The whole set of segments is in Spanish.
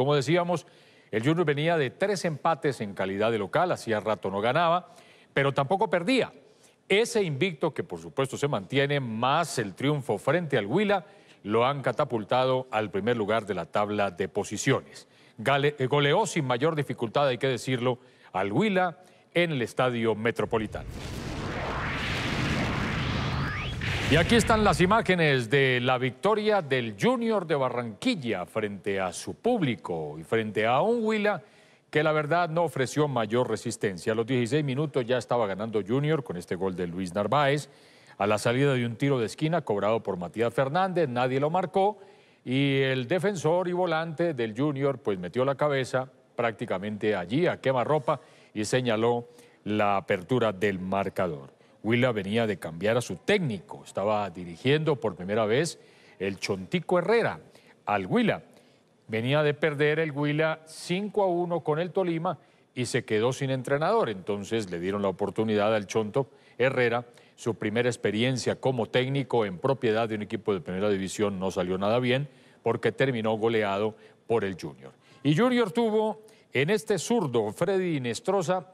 Como decíamos, el Junior venía de tres empates en calidad de local, hacía rato no ganaba, pero tampoco perdía. Ese invicto, que por supuesto se mantiene, más el triunfo frente al Huila, lo han catapultado al primer lugar de la tabla de posiciones. Eh, goleó sin mayor dificultad, hay que decirlo, al Huila en el Estadio Metropolitano. Y aquí están las imágenes de la victoria del Junior de Barranquilla frente a su público y frente a un Huila que la verdad no ofreció mayor resistencia. A los 16 minutos ya estaba ganando Junior con este gol de Luis Narváez. A la salida de un tiro de esquina cobrado por Matías Fernández, nadie lo marcó y el defensor y volante del Junior pues metió la cabeza prácticamente allí a quemarropa y señaló la apertura del marcador. Huila venía de cambiar a su técnico. Estaba dirigiendo por primera vez el Chontico Herrera al Huila. Venía de perder el Huila 5 a 1 con el Tolima y se quedó sin entrenador. Entonces le dieron la oportunidad al Chonto Herrera. Su primera experiencia como técnico en propiedad de un equipo de primera división no salió nada bien porque terminó goleado por el Junior. Y Junior tuvo en este zurdo, Freddy Inestrosa,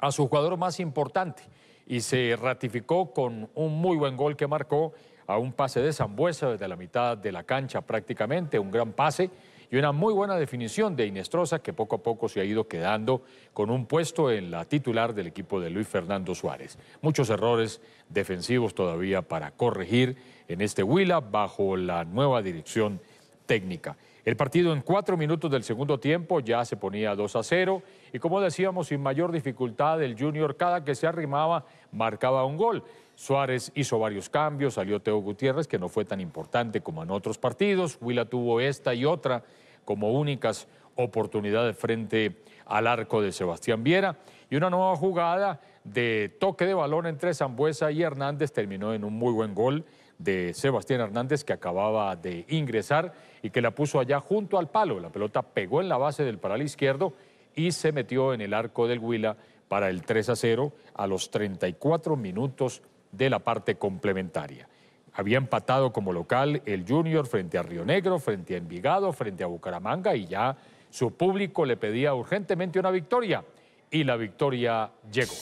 a su jugador más importante y se ratificó con un muy buen gol que marcó a un pase de Zambuesa desde la mitad de la cancha prácticamente, un gran pase y una muy buena definición de Inestrosa que poco a poco se ha ido quedando con un puesto en la titular del equipo de Luis Fernando Suárez. Muchos errores defensivos todavía para corregir en este Huila bajo la nueva dirección técnica. El partido en cuatro minutos del segundo tiempo ya se ponía 2 a 0 y como decíamos, sin mayor dificultad el Junior cada que se arrimaba marcaba un gol. Suárez hizo varios cambios, salió Teo Gutiérrez que no fue tan importante como en otros partidos, Huila tuvo esta y otra como únicas oportunidades frente al arco de Sebastián Viera y una nueva jugada de toque de balón entre Zambuesa y Hernández terminó en un muy buen gol de Sebastián Hernández que acababa de ingresar y que la puso allá junto al palo. La pelota pegó en la base del paral izquierdo y se metió en el arco del Huila para el 3 a 0 a los 34 minutos de la parte complementaria. Había empatado como local el Junior frente a Río Negro, frente a Envigado, frente a Bucaramanga y ya su público le pedía urgentemente una victoria y la victoria llegó.